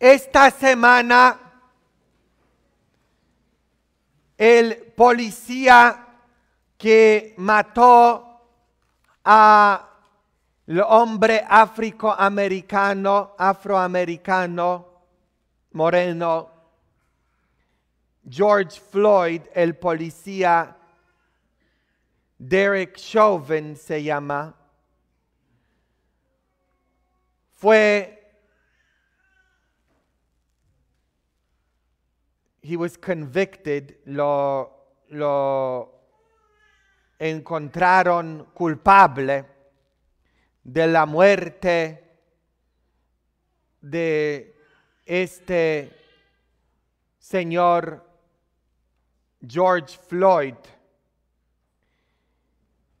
Esta semana el policía que mató al hombre afroamericano, afroamericano, moreno, George Floyd, el policía Derek Chauvin se llama, fue he was convicted, lo, lo encontraron culpable de la muerte de este señor George Floyd.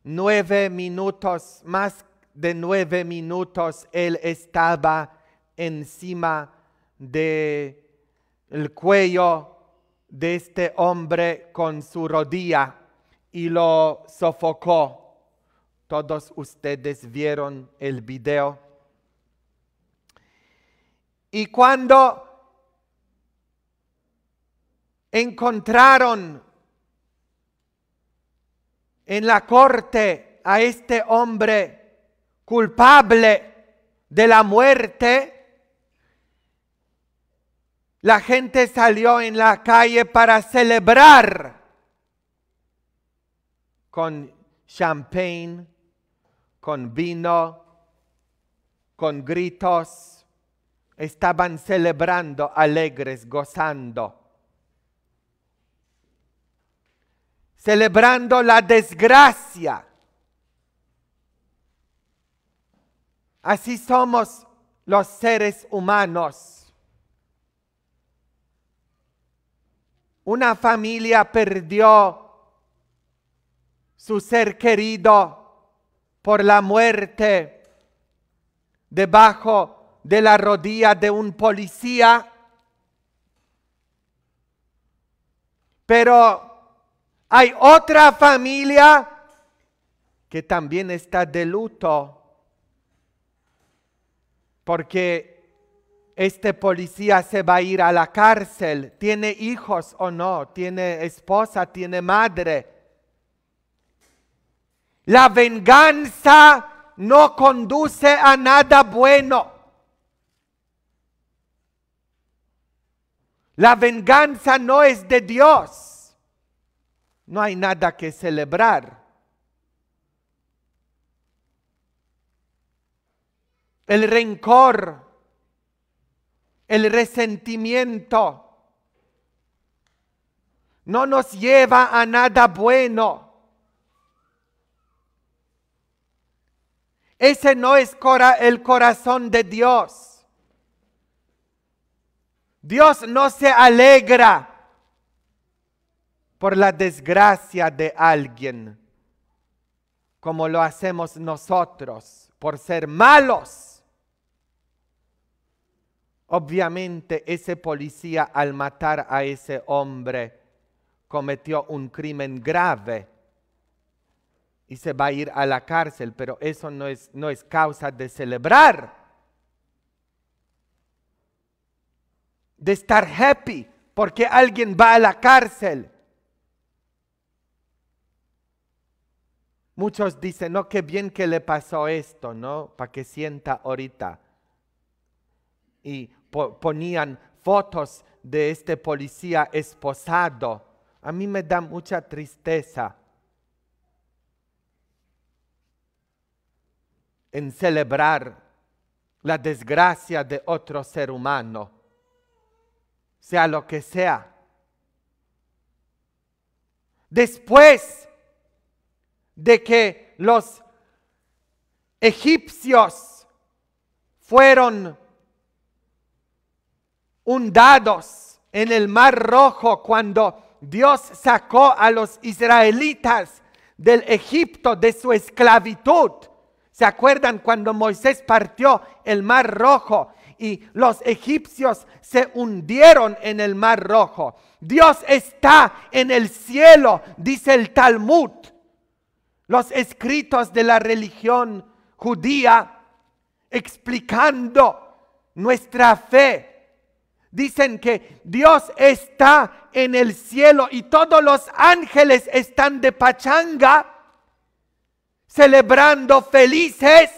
Nueve minutos, más de nueve minutos, él estaba encima de el cuello de este hombre con su rodilla y lo sofocó. Todos ustedes vieron el video. Y cuando encontraron en la corte a este hombre culpable de la muerte, la gente salió en la calle para celebrar con champagne, con vino, con gritos. Estaban celebrando alegres, gozando. Celebrando la desgracia. Así somos los seres humanos Una familia perdió su ser querido por la muerte debajo de la rodilla de un policía. Pero hay otra familia que también está de luto porque este policía se va a ir a la cárcel, tiene hijos o no, tiene esposa, tiene madre. La venganza no conduce a nada bueno. La venganza no es de Dios. No hay nada que celebrar. El rencor el resentimiento no nos lleva a nada bueno. Ese no es cora el corazón de Dios. Dios no se alegra por la desgracia de alguien, como lo hacemos nosotros, por ser malos. Obviamente ese policía al matar a ese hombre cometió un crimen grave y se va a ir a la cárcel, pero eso no es, no es causa de celebrar, de estar happy porque alguien va a la cárcel. Muchos dicen, no, qué bien que le pasó esto, ¿no? Para que sienta ahorita. Y ponían fotos de este policía esposado. A mí me da mucha tristeza. en celebrar la desgracia de otro ser humano, sea lo que sea. Después de que los egipcios fueron hundados en el Mar Rojo cuando Dios sacó a los israelitas del Egipto, de su esclavitud. ¿Se acuerdan cuando Moisés partió el Mar Rojo y los egipcios se hundieron en el Mar Rojo? Dios está en el cielo, dice el Talmud. Los escritos de la religión judía explicando nuestra fe Dicen que Dios está en el cielo y todos los ángeles están de pachanga, celebrando felices.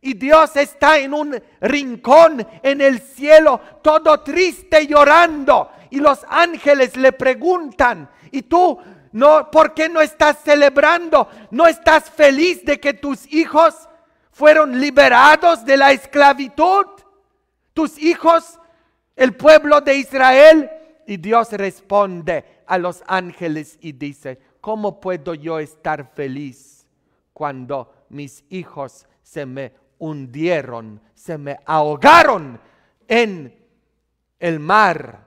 Y Dios está en un rincón en el cielo, todo triste llorando. Y los ángeles le preguntan, ¿y tú no, por qué no estás celebrando? ¿No estás feliz de que tus hijos fueron liberados de la esclavitud? ¿Tus hijos el pueblo de Israel. Y Dios responde a los ángeles y dice, ¿cómo puedo yo estar feliz cuando mis hijos se me hundieron, se me ahogaron en el mar?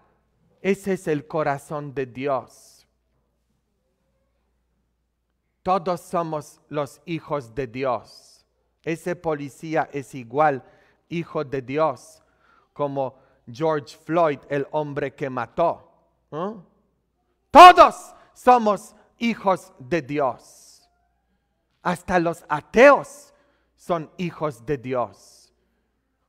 Ese es el corazón de Dios. Todos somos los hijos de Dios. Ese policía es igual hijo de Dios como George Floyd, el hombre que mató. Todos somos hijos de Dios. Hasta los ateos son hijos de Dios.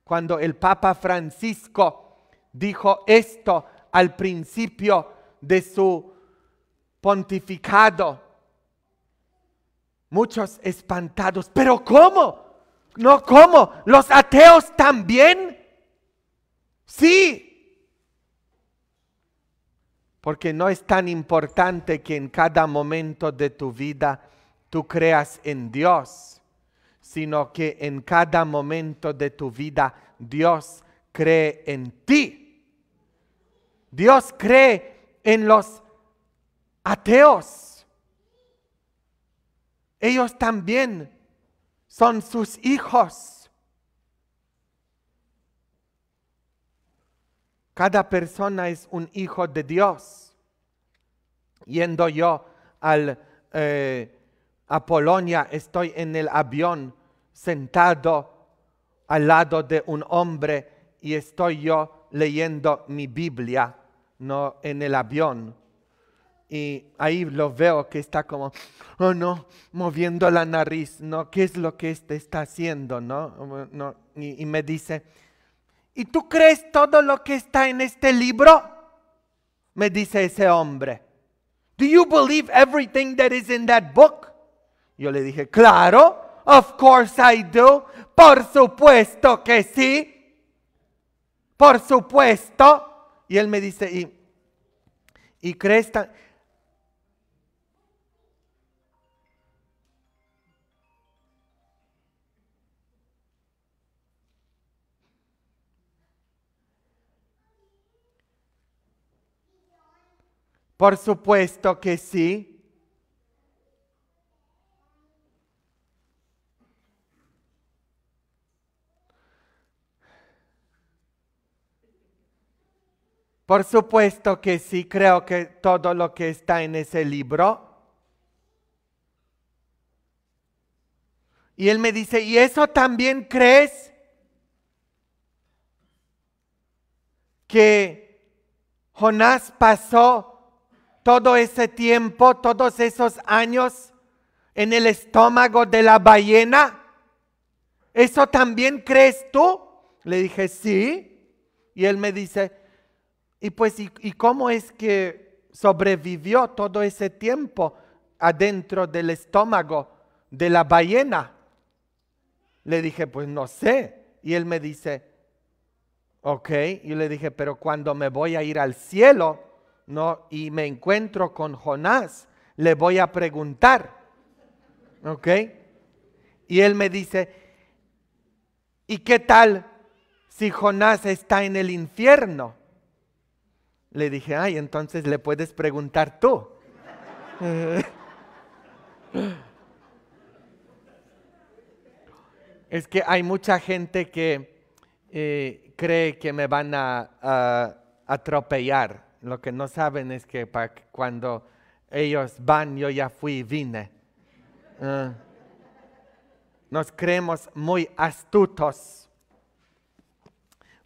Cuando el Papa Francisco dijo esto al principio de su pontificado, muchos espantados, pero ¿cómo? No, ¿cómo? ¿Los ateos también? Sí. Porque no es tan importante que en cada momento de tu vida tú creas en Dios, sino que en cada momento de tu vida Dios cree en ti. Dios cree en los ateos. Ellos también son sus hijos. Cada persona es un hijo de Dios. Yendo yo eh, a Polonia, estoy en el avión sentado al lado de un hombre y estoy yo leyendo mi Biblia, no en el avión. Y ahí lo veo que está como, oh no, moviendo la nariz, ¿no? ¿Qué es lo que este está haciendo, no? y me dice, ¿Y tú crees todo lo que está en este libro? Me dice ese hombre. Do you believe everything that is in that book? Yo le dije, claro, of course I do. Por supuesto que sí. Por supuesto. Y él me dice, ¿y, crees tan... Por supuesto que sí. Por supuesto que sí, creo que todo lo que está en ese libro. Y él me dice, ¿y eso también crees? Que Jonás pasó todo ese tiempo, todos esos años en el estómago de la ballena? ¿Eso también crees tú? Le dije, sí. Y él me dice, ¿y pues y, cómo es que sobrevivió todo ese tiempo adentro del estómago de la ballena? Le dije, pues no sé. Y él me dice, ok. Y le dije, pero cuando me voy a ir al cielo, y me encuentro con Jonás, le voy a preguntar. ¿Ok? Y él me dice, ¿y qué tal si Jonás está en el infierno? Le dije, ay, entonces le puedes preguntar tú. es que hay mucha gente que eh, cree que me van a atropellar lo que no saben es que cuando ellos van, yo ya fui y vine. Ah. nos creemos muy astutos,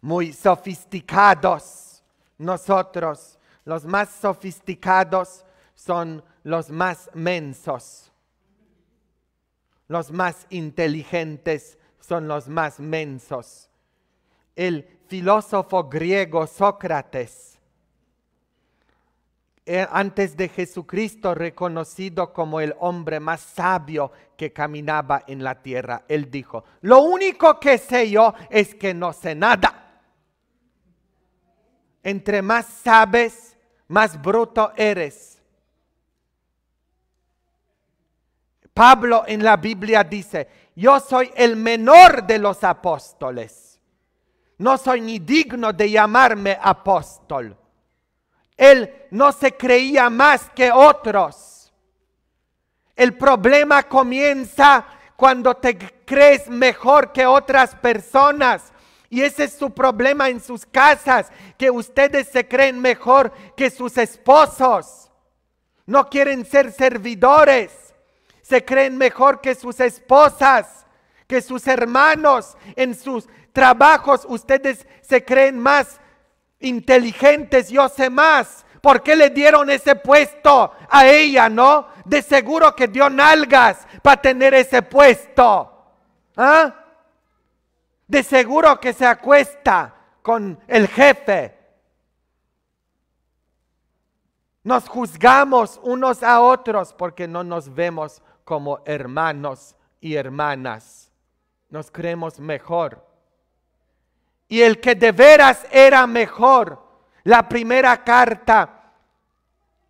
muy sofisticados. Nosotros, los más sofisticados, son los más mensos. Los más inteligentes son los más mensos. El filósofo griego Sócrates eh, antes de Jesucristo reconocido como el hombre más sabio que caminaba en la tierra. Él dijo, lo único que sé yo es que no sé nada. Entre más sabes, más bruto eres. Pablo en la Biblia dice, yo soy el menor de los apóstoles. No soy ni digno de llamarme apóstol él no se creía más que otros. El problema comienza cuando te crees mejor que otras personas. Y ese es su problema en sus casas, que ustedes se creen mejor que sus esposos. No quieren ser servidores. Se creen mejor que sus esposas, que sus hermanos. En sus trabajos ustedes se creen más inteligentes, yo sé más. ¿Por qué le dieron ese puesto a ella, no? De seguro que dio nalgas para tener ese puesto. ¿Ah? De seguro que se acuesta con el jefe. Nos juzgamos unos a otros porque no nos vemos como hermanos y hermanas. Nos creemos mejor y el que de veras era mejor. La primera carta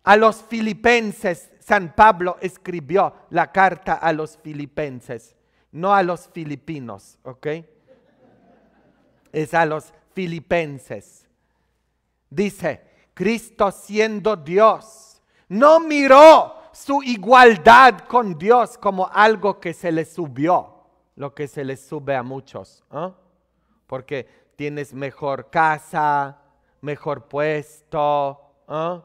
a los filipenses, San Pablo escribió la carta a los filipenses, no a los filipinos, ¿ok? Es a los filipenses. Dice, Cristo siendo Dios, no miró su igualdad con Dios como algo que se le subió, lo que se le sube a muchos, ¿eh? porque tienes mejor casa, mejor puesto, ¿ah?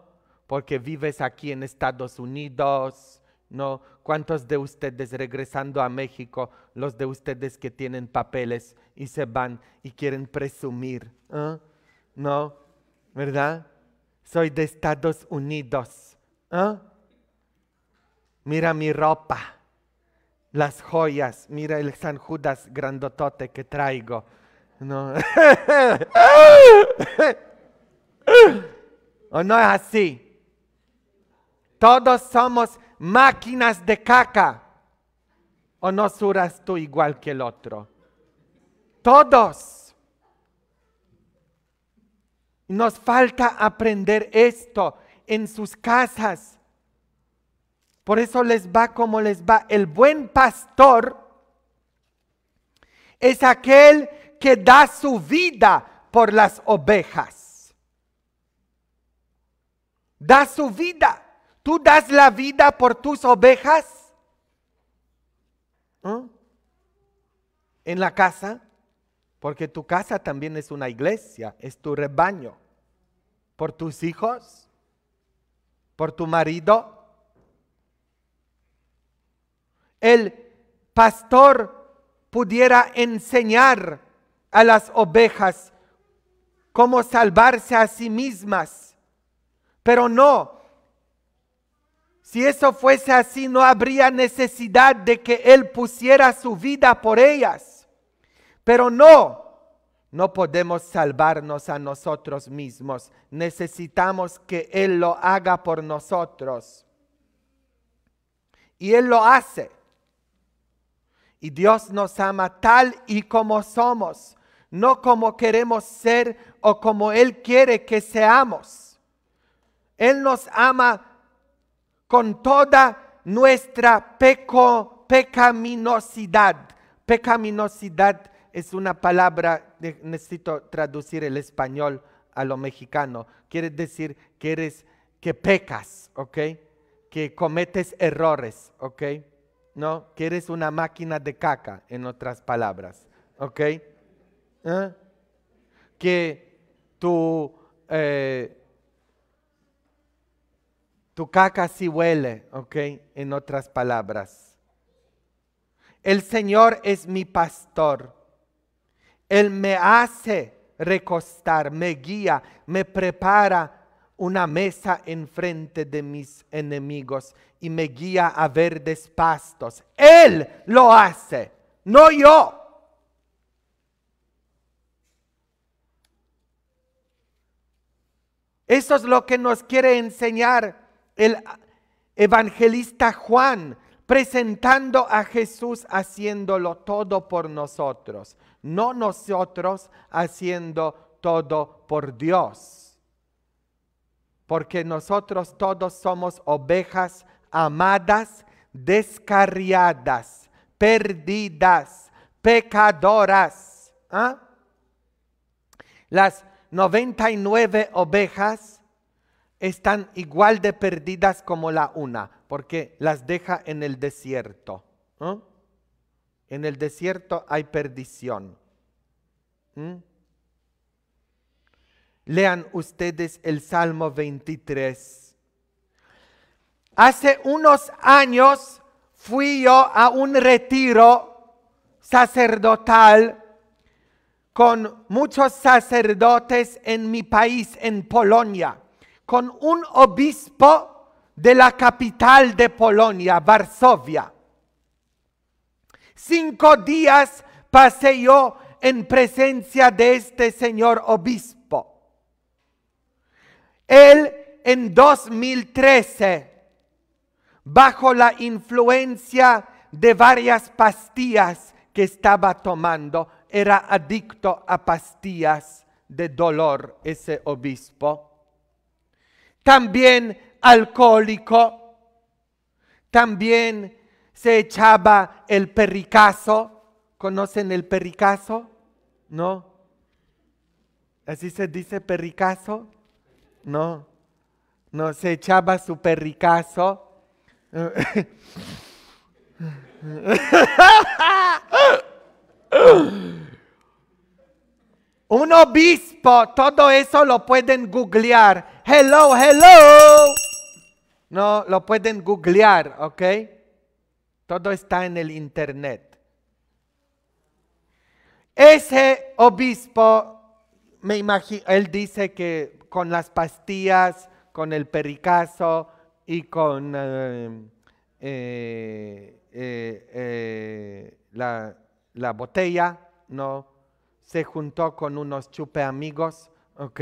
porque vives aquí en Estados Unidos, ¿no? ¿Cuántos de ustedes regresando a México, los de ustedes que tienen papeles y se van y quieren presumir, ¿ah? ¿no? ¿Verdad? Soy de Estados Unidos. ¿ah? Mira mi ropa, las joyas, mira el San Judas grandotote que traigo. No. ¿O oh, no es así? Todos somos máquinas de caca. ¿O no suras tú igual que el otro? Todos. Nos falta aprender esto en sus casas. Por eso les va como les va. El buen pastor es aquel que da su vida por las ovejas. Da su vida. ¿Tú das la vida por tus ovejas? ¿Ah? ¿En la casa? Porque tu casa también es una iglesia, es tu rebaño. ¿Por tus hijos? ¿Por tu marido? El pastor pudiera enseñar a las ovejas cómo salvarse a sí mismas. Pero no, si eso fuese así, no habría necesidad de que Él pusiera su vida por ellas. Pero no, no podemos salvarnos a nosotros mismos. Necesitamos que Él lo haga por nosotros. Y Él lo hace. Y Dios nos ama tal y como somos no como queremos ser o como Él quiere que seamos. Él nos ama con toda nuestra pecaminosidad. Pecaminosidad es una palabra, necesito traducir el español a lo mexicano. Quiere decir que eres, que pecas, ¿ok? Que cometes errores, ¿ok? ¿No? Que eres una máquina de caca, en otras palabras, ¿ok? ¿Eh? que tu, eh, tu caca si huele, ¿ok? En otras palabras. El Señor es mi pastor. Él me hace recostar, me guía, me prepara una mesa enfrente de mis enemigos y me guía a verdes pastos. Él lo hace, no yo. Eso es lo que nos quiere enseñar el evangelista Juan, presentando a Jesús haciéndolo todo por nosotros, no nosotros haciendo todo por Dios. Porque nosotros todos somos ovejas amadas, descarriadas, perdidas, pecadoras. ¿ah? Las 99 ovejas están igual de perdidas como la una, porque las deja en el desierto. En el desierto hay perdición. Lean ustedes el Salmo 23. Hace unos años fui yo a un retiro sacerdotal con muchos sacerdotes en mi país, en Polonia, con un obispo de la capital de Polonia, Varsovia. Cinco días pasé yo en presencia de este señor obispo. Él en 2013, bajo la influencia de varias pastillas que estaba tomando, era adicto a pastillas de dolor ese obispo. También alcohólico. También se echaba el perricazo ¿Conocen el perricazo? ¿No? ¿Así se dice perricazo? No. No, se echaba su perricazo. Un obispo, todo eso lo pueden googlear. Hello, hello. No, lo pueden googlear, ¿ok? Todo está en el internet. Ese obispo, me imagino, él dice que con las pastillas, con el pericazo y con eh, eh, eh, la, la botella, no, se juntó con unos chupe amigos, ¿ok?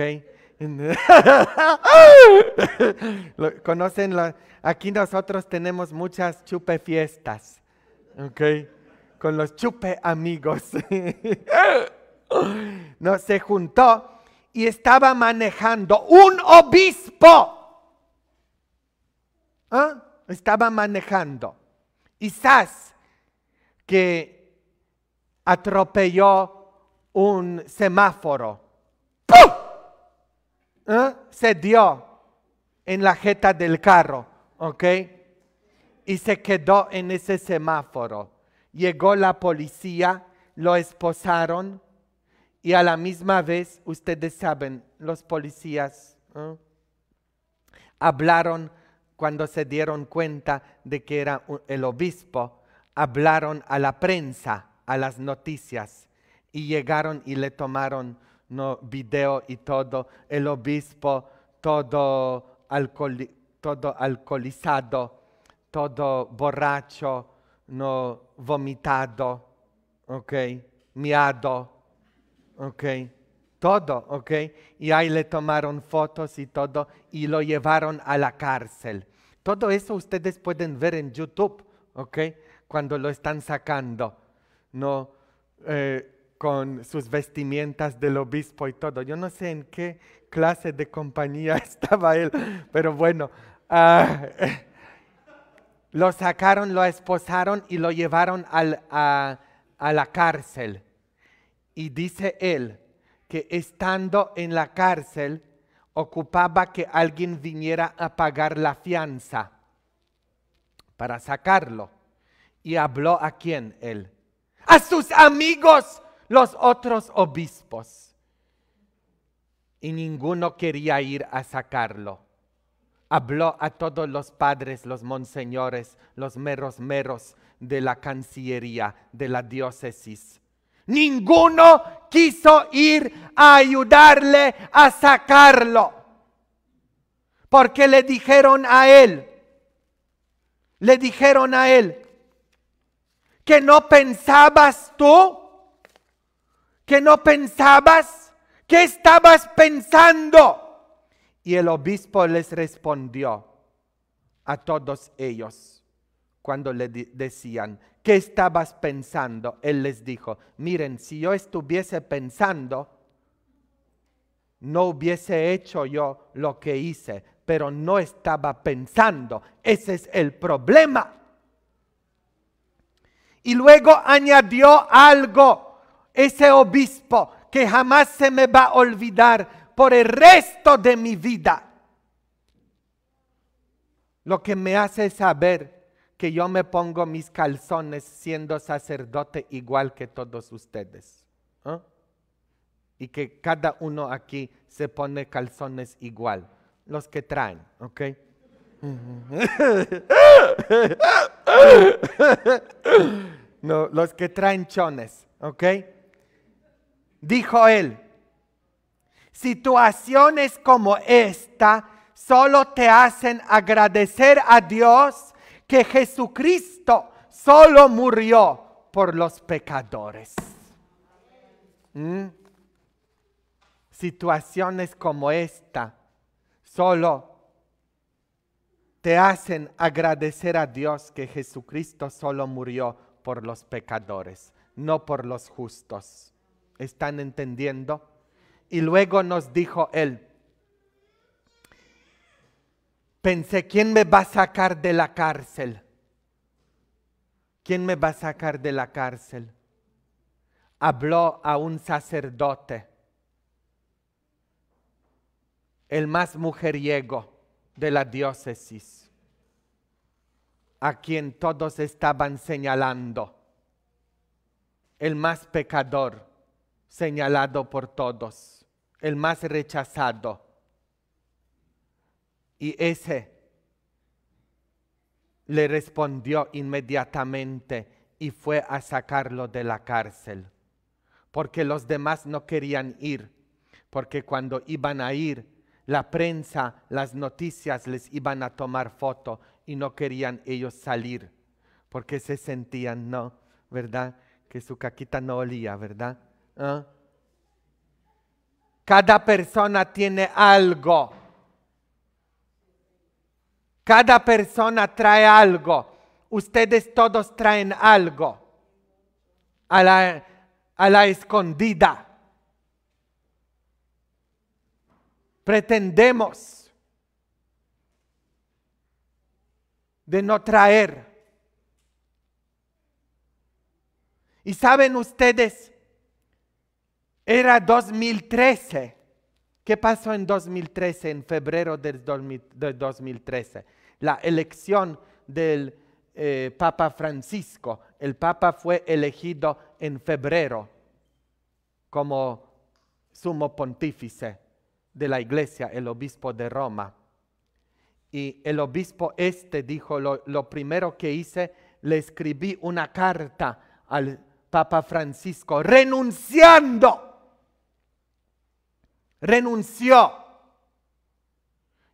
Conocen, aquí nosotros tenemos muchas chupe fiestas, ¿ok? Con los chupe amigos. no, se juntó y estaba manejando un obispo. ¿Ah? Estaba manejando. Quizás que atropelló un semáforo. ¿Eh? Se dio en la jeta del carro, ¿ok? Y se quedó en ese semáforo. Llegó la policía, lo esposaron y a la misma vez, ustedes saben, los policías ¿eh? hablaron cuando se dieron cuenta de que era el obispo, hablaron a la prensa, a las noticias y llegaron y le tomaron video y todo, el obispo todo, alcohol, todo alcoholizado, todo borracho, no vomitado, ok, miado, ok, todo, ok, y ahí le tomaron fotos y todo y lo llevaron a la cárcel. Todo eso ustedes pueden ver en YouTube, ok, cuando lo están sacando, no. Eh, con sus vestimentas del obispo y todo. Yo no sé en qué clase de compañía estaba él, pero bueno, ah, lo sacaron, lo esposaron y lo llevaron a, a la cárcel. Y dice él que estando en la cárcel ocupaba que alguien viniera a pagar la fianza para sacarlo. Y habló a quién él. A sus amigos los otros obispos. Y ninguno quería ir a sacarlo. Habló a todos los padres, los monseñores, los meros meros de la Cancillería, de la diócesis. Ninguno quiso ir a ayudarle a sacarlo. Porque le dijeron a él, le dijeron a él, que no pensabas tú que no pensabas? ¿Qué estabas pensando? Y el obispo les respondió a todos ellos cuando le decían, ¿qué estabas pensando? Él les dijo, miren, si yo estuviese pensando, no hubiese hecho yo lo que hice, pero no estaba pensando. Ese es el problema. Y luego añadió algo ese obispo que jamás se me va a olvidar por el resto de mi vida. Lo que me hace saber que yo me pongo mis calzones siendo sacerdote igual que todos ustedes. ¿ah? Y que cada uno aquí se pone calzones igual, los que traen, ¿ok? no, los que traen chones, ¿ok? dijo él, situaciones como esta solo te hacen agradecer a Dios que Jesucristo solo murió por los pecadores. ¿Mm? Situaciones como esta solo te hacen agradecer a Dios que Jesucristo solo murió por los pecadores, no por los justos. ¿Están entendiendo? Y luego nos dijo él, pensé, ¿quién me va a sacar de la cárcel? ¿Quién me va a sacar de la cárcel? Habló a un sacerdote, el más mujeriego de la diócesis, a quien todos estaban señalando, el más pecador señalado por todos, el más rechazado. Y ese le respondió inmediatamente y fue a sacarlo de la cárcel, porque los demás no querían ir, porque cuando iban a ir, la prensa, las noticias les iban a tomar foto y no querían ellos salir, porque se sentían, ¿no? ¿Verdad? Que su caquita no olía, ¿verdad? Cada persona tiene algo. Cada persona trae algo. Ustedes todos traen algo a la, a la escondida. Pretendemos de no traer. Y saben ustedes, era 2013. ¿Qué pasó en 2013, en febrero del 2013? La elección del eh, Papa Francisco. El Papa fue elegido en febrero como sumo pontífice de la iglesia, el obispo de Roma. Y el obispo este dijo, lo, lo primero que hice, le escribí una carta al Papa Francisco, renunciando renunció.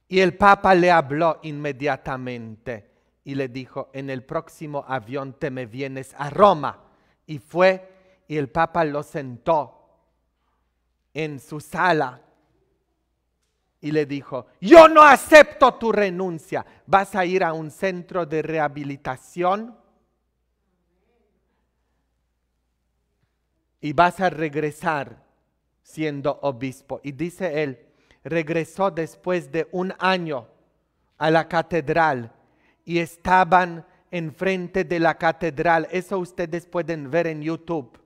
Y el Papa le habló inmediatamente y le dijo, en el próximo avión te me vienes a Roma. Y fue y el Papa lo sentó en su sala y le dijo, yo no acepto tu renuncia, vas a ir a un centro de rehabilitación y vas a regresar siendo obispo. Y dice él, regresó después de un año a la catedral y estaban enfrente de la catedral. Eso ustedes pueden ver en YouTube,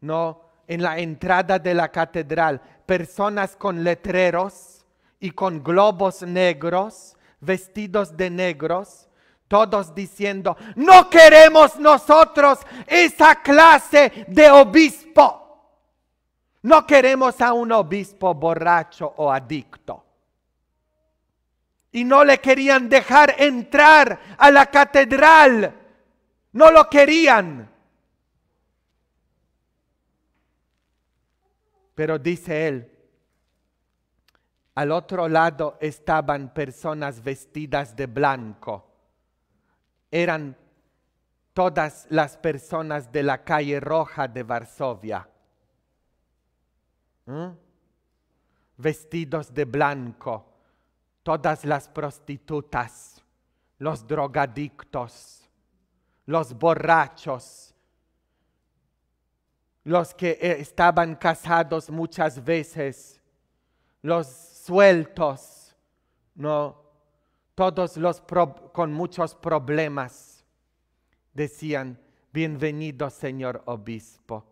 ¿no? En la entrada de la catedral, personas con letreros y con globos negros, vestidos de negros, todos diciendo, no queremos nosotros esa clase de obispo. No queremos a un obispo borracho o adicto. Y no le querían dejar entrar a la catedral. No lo querían. Pero dice él, al otro lado estaban personas vestidas de blanco. Eran todas las personas de la calle roja de Varsovia. ¿Mm? vestidos de blanco, todas las prostitutas, los drogadictos, los borrachos, los que eh, estaban casados muchas veces, los sueltos, ¿no? todos los con muchos problemas, decían, bienvenido señor obispo,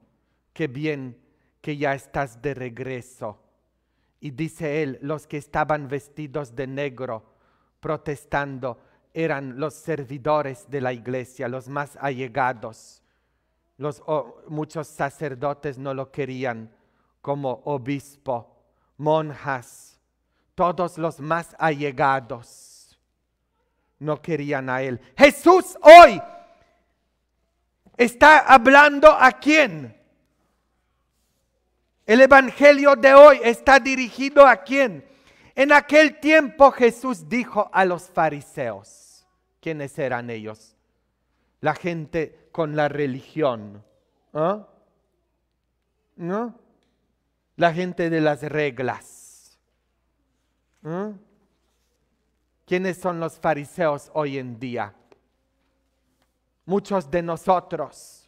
qué bien que ya estás de regreso. Y dice él, los que estaban vestidos de negro protestando eran los servidores de la iglesia, los más allegados. Los, muchos sacerdotes no lo querían como obispo, monjas, todos los más allegados no querían a él. Jesús hoy está hablando a quién? El Evangelio de hoy está dirigido a quién? En aquel tiempo Jesús dijo a los fariseos, ¿quiénes eran ellos? La gente con la religión, ¿ah? ¿no? La gente de las reglas. ¿ah? ¿Quiénes son los fariseos hoy en día? Muchos de nosotros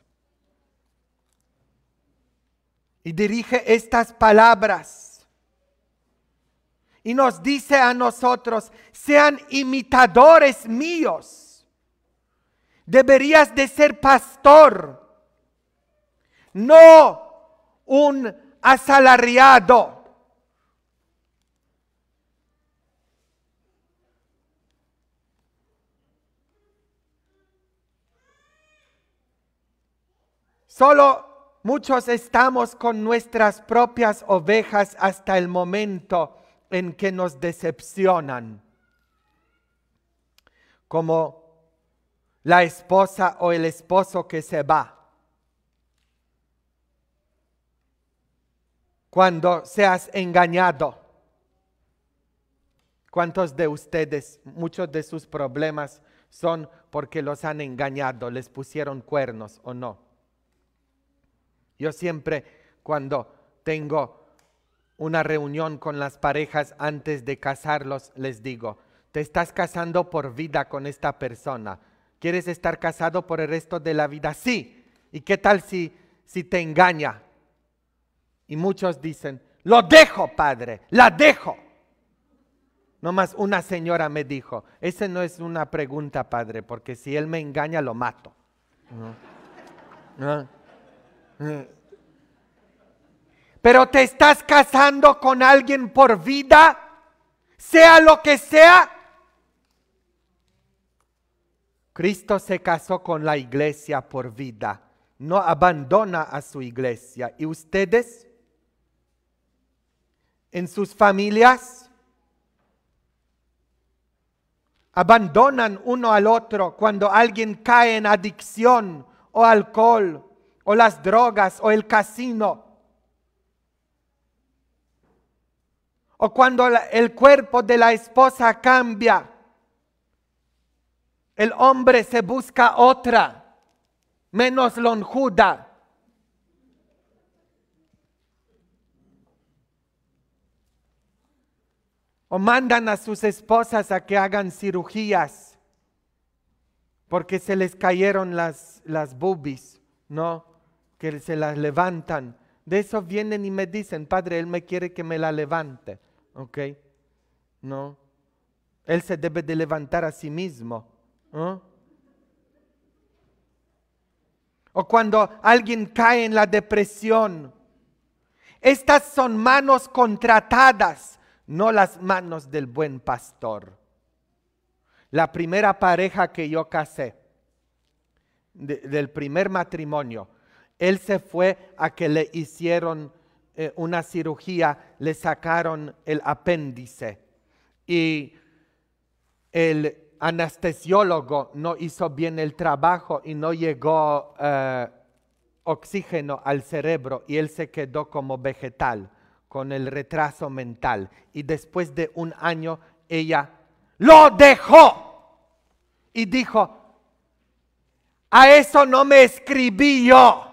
y dirige estas palabras. Y nos dice a nosotros, sean imitadores míos. Deberías de ser pastor, no un asalariado. Solo Muchos estamos con nuestras propias ovejas hasta el momento en que nos decepcionan, como la esposa o el esposo que se va. Cuando seas engañado, ¿cuántos de ustedes, muchos de sus problemas son porque los han engañado, les pusieron cuernos o no? Yo siempre cuando tengo una reunión con las parejas antes de casarlos, les digo, te estás casando por vida con esta persona. ¿Quieres estar casado por el resto de la vida? Sí. ¿Y qué tal si, te engaña? Y muchos dicen, lo dejo, padre, la dejo. Nomás una señora me dijo, esa no es una pregunta, padre, porque si él me engaña, lo mato. ¿No? Pero te estás casando con alguien por vida, sea lo que sea. Cristo se casó con la iglesia por vida, no abandona a su iglesia. ¿Y ustedes? ¿En sus familias? abandonan uno al otro cuando alguien cae en adicción o alcohol o las drogas o el casino. O cuando el cuerpo de la esposa cambia, el hombre se busca otra, menos lonjuda. O mandan a sus esposas a que hagan cirugías porque se les cayeron las, las boobies, ¿no? que se las levantan. De eso vienen y me dicen, Padre, Él me quiere que me la levante. ¿Ok? No. Él se debe de levantar a sí mismo. O cuando alguien cae en la depresión. Estas son manos contratadas, no las manos del buen pastor. La primera pareja que yo casé, del primer matrimonio, él se fue a que le hicieron eh, una cirugía, le sacaron el apéndice y el anestesiólogo no hizo bien el trabajo y no llegó eh, oxígeno al cerebro y él se quedó como vegetal con el retraso mental. Y después de un año ella lo dejó y dijo, a eso no me escribí yo.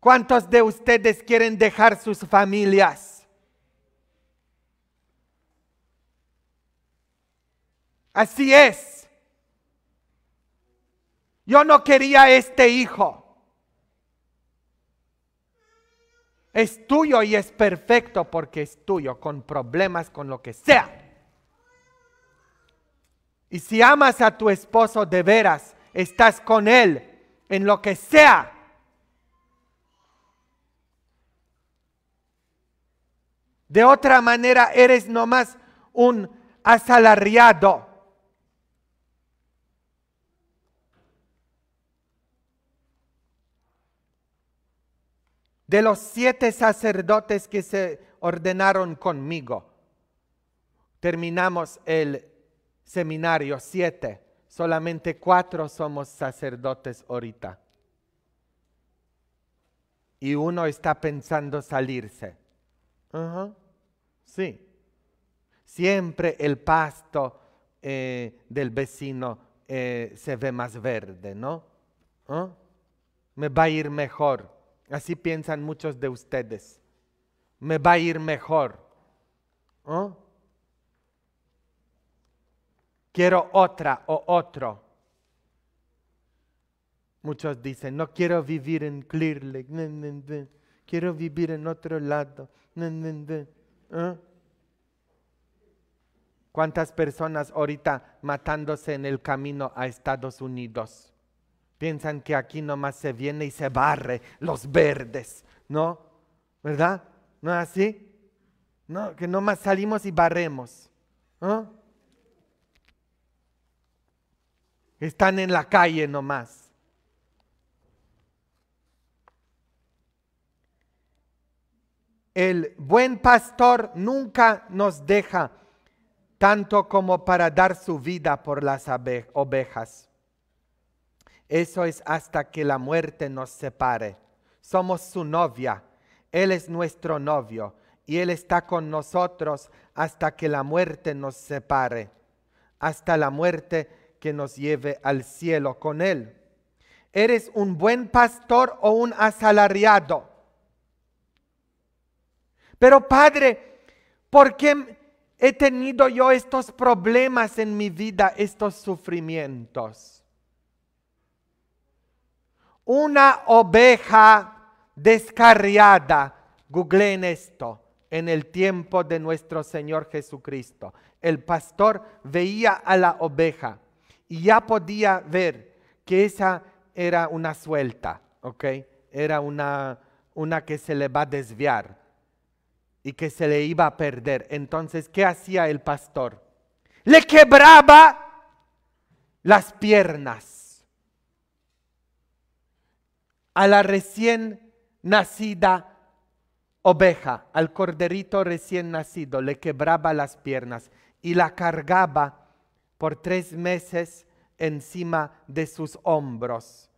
¿Cuántos de ustedes quieren dejar sus familias? Así es. Yo no quería este hijo. Es tuyo y es perfecto porque es tuyo, con problemas, con lo que sea. Y si amas a tu esposo de veras, estás con él en lo que sea De otra manera eres nomás un asalariado. De los siete sacerdotes que se ordenaron conmigo, terminamos el seminario, siete, solamente cuatro somos sacerdotes ahorita. Y uno está pensando salirse. Sí. Siempre el pasto eh, del vecino eh, se ve más verde, ¿no? ¿Ah? Me va a ir mejor. Así piensan muchos de ustedes. Me va a ir mejor. ¿Ah? Quiero otra o otro. Muchos dicen, no quiero vivir en Clear Lake. quiero vivir en otro lado. ¿eh? ¿Cuántas personas ahorita matándose en el camino a Estados Unidos? Piensan que aquí nomás se viene y se barre los verdes, ¿no? ¿Verdad? ¿No es así? No, que nomás salimos y barremos. Están en la calle nomás. El buen pastor nunca nos deja tanto como para dar su vida por las ovejas. Eso es hasta que la muerte nos separe. Somos su novia, Él es nuestro novio y Él está con nosotros hasta que la muerte nos separe, hasta la muerte que nos lleve al cielo con Él. Eres un buen pastor o un asalariado. Pero Padre, ¿por qué he tenido yo estos problemas en mi vida, estos sufrimientos? Una oveja descarriada, en esto, en el tiempo de nuestro Señor Jesucristo. El pastor veía a la oveja y ya podía ver que esa era una suelta, ¿ok? Era una, una que se le va a desviar y que se le iba a perder. Entonces, ¿qué hacía el pastor? Le quebraba las piernas a la recién nacida oveja, al corderito recién nacido, le quebraba las piernas y la cargaba por tres meses encima de sus hombros.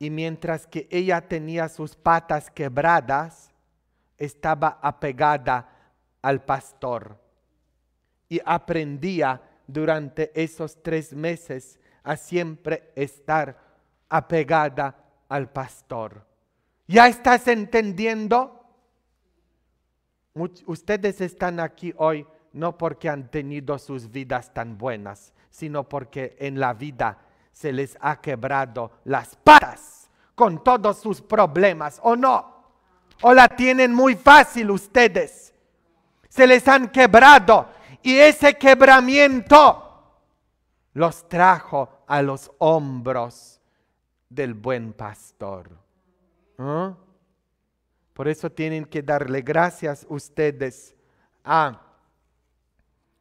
Y mientras que ella tenía sus patas quebradas, estaba apegada al pastor y aprendía durante esos tres meses a siempre estar apegada al pastor. ¿Ya estás entendiendo? Ustedes están aquí hoy no porque han tenido sus vidas tan buenas, sino porque en la vida se les ha quebrado las patas con todos sus problemas, ¿o no? o la tienen muy fácil ustedes. Se les han quebrado y ese quebramiento los trajo a los hombros del buen pastor. ¿Ah? Por eso tienen que darle gracias ustedes a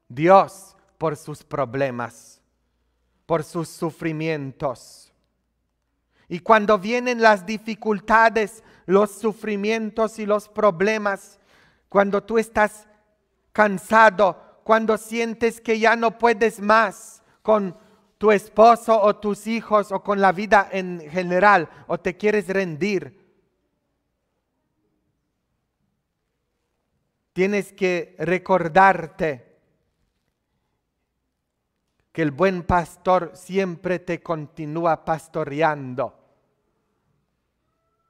Dios por sus problemas, por sus sufrimientos. Y cuando vienen las dificultades, los sufrimientos y los problemas, cuando tú estás cansado, cuando sientes que ya no puedes más con tu esposo o tus hijos o con la vida en general o te quieres rendir. Tienes que recordarte que el buen pastor siempre te continúa pastoreando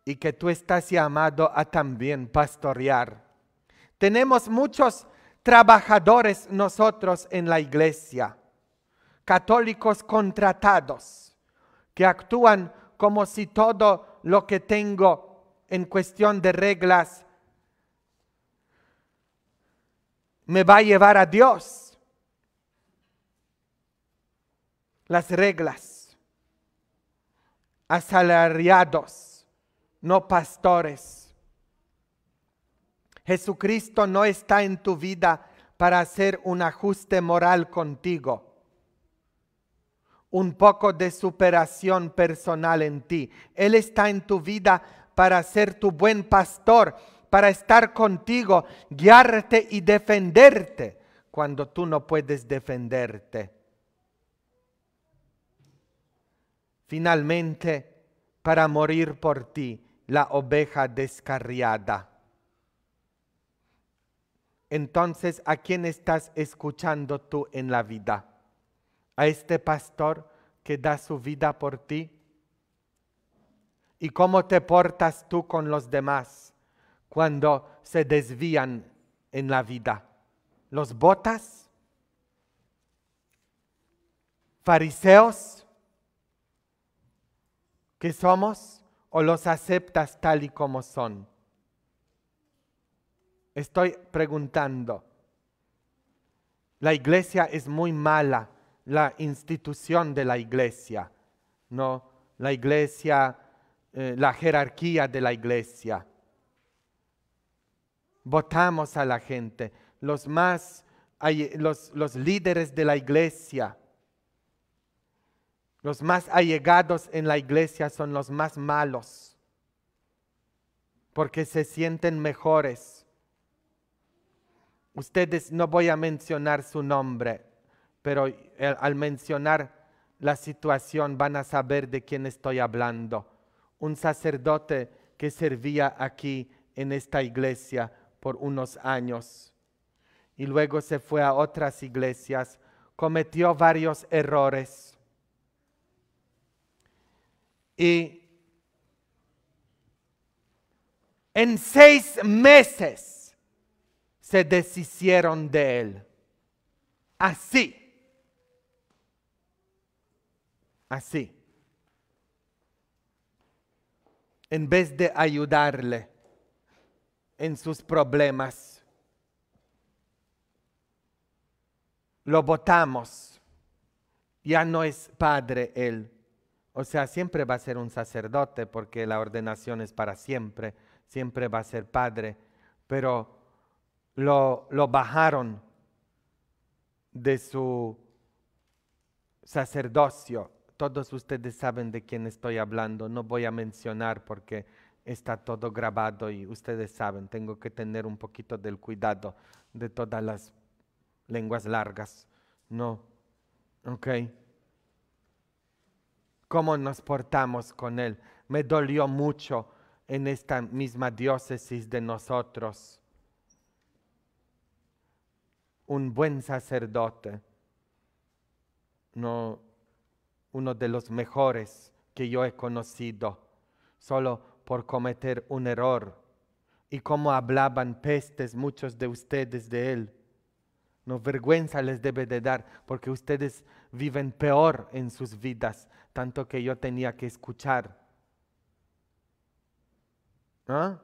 y que tú estás llamado a también pastorear. Tenemos muchos trabajadores nosotros en la iglesia, católicos contratados, que actúan como si todo lo que tengo en cuestión de reglas me va a llevar a Dios. Las reglas, asalariados no pastores. Jesucristo no está en tu vida para hacer un ajuste moral contigo, un poco de superación personal en ti. Él está en tu vida para ser tu buen pastor, para estar contigo, guiarte y defenderte cuando tú no puedes defenderte. Finalmente, para morir por ti, la oveja descarriada. Entonces, ¿a quién estás escuchando tú en la vida? ¿A este pastor que da su vida por ti? ¿Y cómo te portas tú con los demás cuando se desvían en la vida? ¿Los botas? ¿Fariseos? ¿Qué somos? o los aceptas tal y como son? Estoy preguntando. La iglesia es muy mala, la institución de la iglesia, no la iglesia, eh, la jerarquía de la iglesia. Votamos a la gente, los más, los líderes de la iglesia los más allegados en la iglesia son los más malos, porque se sienten mejores. Ustedes no voy a mencionar su nombre, pero eh, al mencionar la situación van a saber de quién estoy hablando. Un sacerdote que servía aquí en esta iglesia por unos años y luego se fue a otras iglesias, cometió varios errores y en seis meses se deshicieron de él. Así. Así. En vez de ayudarle en sus problemas, lo votamos. Ya no es padre él. O sea, siempre va a ser un sacerdote porque la ordenación es para siempre, siempre va a ser padre, pero lo, bajaron de su sacerdocio. Todos ustedes saben de quién estoy hablando, no voy a mencionar porque está todo grabado y ustedes saben, tengo que tener un poquito del cuidado de todas las lenguas largas. No, ok cómo nos portamos con Él. Me dolió mucho en esta misma diócesis de nosotros. Un buen sacerdote, no, uno de los mejores que yo he conocido, solo por cometer un error. Y como hablaban pestes muchos de ustedes de él. No vergüenza les debe de dar, porque ustedes viven peor en sus vidas, tanto que yo tenía que escuchar. ¿Ah?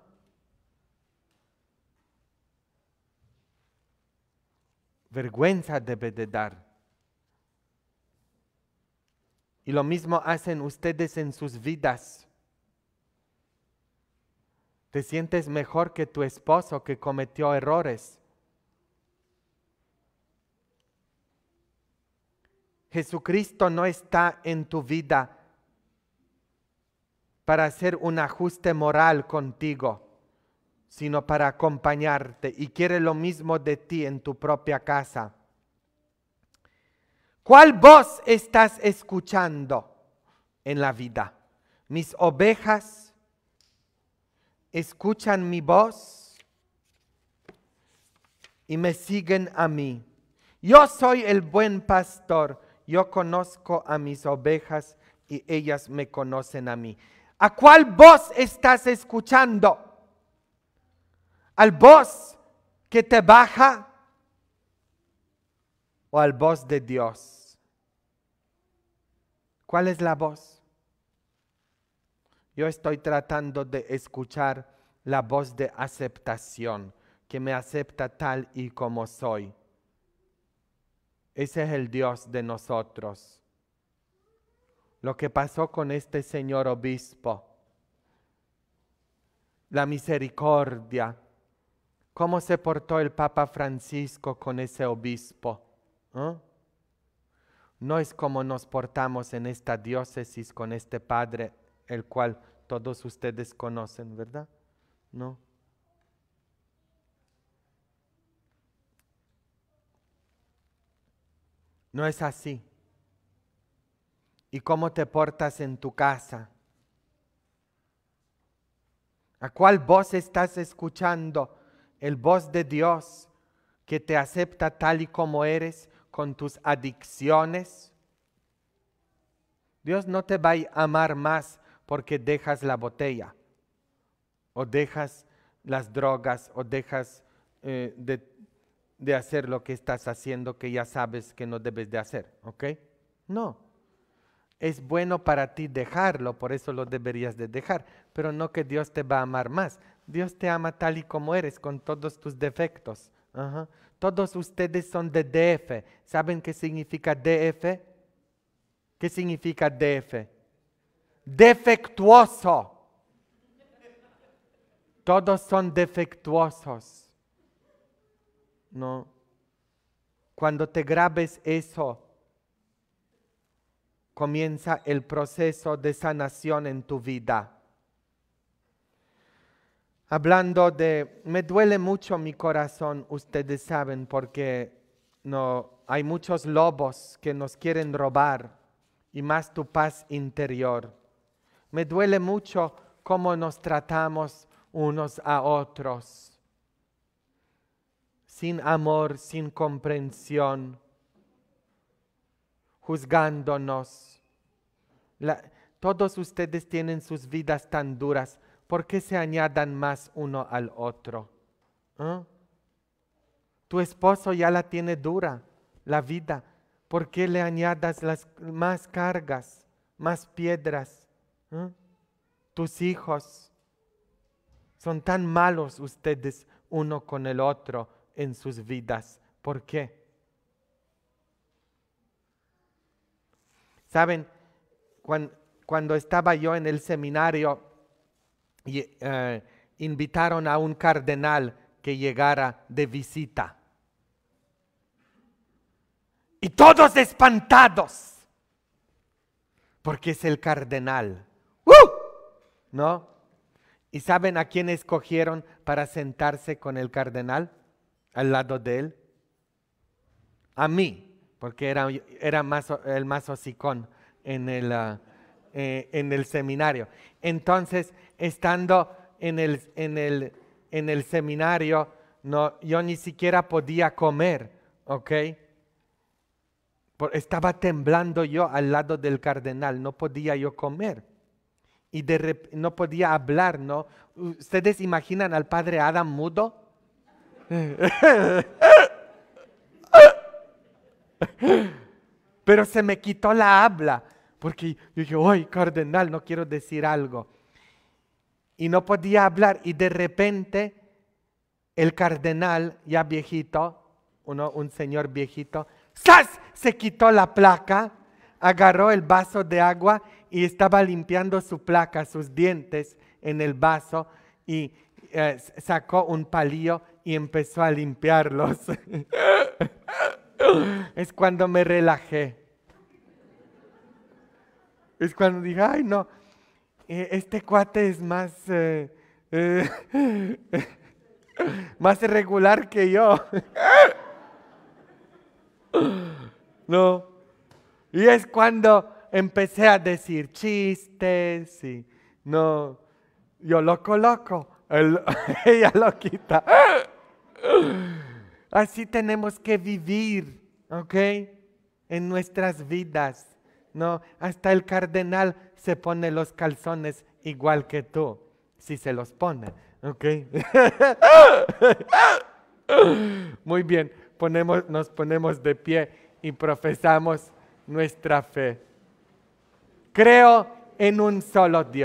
Vergüenza debe de dar. Y lo mismo hacen ustedes en sus vidas. Te sientes mejor que tu esposo que cometió errores Jesucristo no está en tu vida para hacer un ajuste moral contigo, sino para acompañarte y quiere lo mismo de ti en tu propia casa. ¿Cuál voz estás escuchando en la vida? ¿Mis ovejas escuchan mi voz y me siguen a mí? Yo soy el buen pastor yo conozco a mis ovejas y ellas me conocen a mí. ¿A cuál voz estás escuchando? ¿Al voz que te baja o al voz de Dios? ¿Cuál es la voz? Yo estoy tratando de escuchar la voz de aceptación, que me acepta tal y como soy ese es el Dios de nosotros. Lo que pasó con este señor obispo, la misericordia, cómo se portó el Papa Francisco con ese obispo. ¿Eh? No es como nos portamos en esta diócesis con este padre, el cual todos ustedes conocen, ¿verdad? No. No es así. ¿Y cómo te portas en tu casa? ¿A cuál voz estás escuchando? El voz de Dios que te acepta tal y como eres con tus adicciones. Dios no te va a amar más porque dejas la botella o dejas las drogas o dejas eh, de de hacer lo que estás haciendo que ya sabes que no debes de hacer, ¿ok? No. Es bueno para ti dejarlo, por eso lo deberías de dejar, pero no que Dios te va a amar más. Dios te ama tal y como eres, con todos tus defectos. Todos ustedes son de DF. ¿Saben qué significa DF? ¿Qué significa DF? Defectuoso. Todos son defectuosos. No. Cuando te grabes eso, comienza el proceso de sanación en tu vida. Hablando de, me duele mucho mi corazón, ustedes saben, porque no, hay muchos lobos que nos quieren robar y más tu paz interior. Me duele mucho cómo nos tratamos unos a otros sin amor, sin comprensión, juzgándonos. todos ustedes tienen sus vidas tan duras, ¿por qué se añadan más uno al otro? ¿Eh? Tu esposo ya la tiene dura, la vida. ¿Por qué le añadas las, más cargas, más piedras? ¿Eh? Tus hijos son tan malos ustedes uno con el otro en sus vidas. ¿Por qué? Saben, cuando, estaba yo en el seminario, y, eh, invitaron a un cardenal que llegara de visita. Y todos espantados, porque es el cardenal. ¡Uh! ¿No? ¿Y saben a quién escogieron para sentarse con el cardenal? al lado de él. A mí, porque era, era más, el más hocicón en el, ah, eh, en el seminario. Entonces, estando en el, el, en el seminario, no, yo ni siquiera podía comer, ¿ok? estaba temblando yo al lado del cardenal, no podía yo comer. Y no podía hablar, ¿no? ¿Ustedes imaginan al padre Adam mudo? Pero se me quitó la habla, porque yo dije, hoy cardenal, no quiero decir algo. Y no podía hablar, y de repente el cardenal, ya viejito, uno, un señor viejito, Se quitó la placa, agarró el vaso de agua y estaba limpiando su placa, sus dientes en el vaso, y eh, sacó un palillo y empezó a limpiarlos. es cuando me relajé. Es cuando dije, ay no, eh, este cuate es más, eh, eh, más regular que yo. no. Y es cuando empecé a decir chistes y no, yo loco loco, ella lo quita. Así tenemos que vivir, ¿ok? En nuestras vidas, ¿no? Hasta el cardenal se pone los calzones igual que tú, si se los pone, ¿ok? Muy bien, ponemos, nos ponemos de pie y profesamos nuestra fe. Creo en un solo Dios.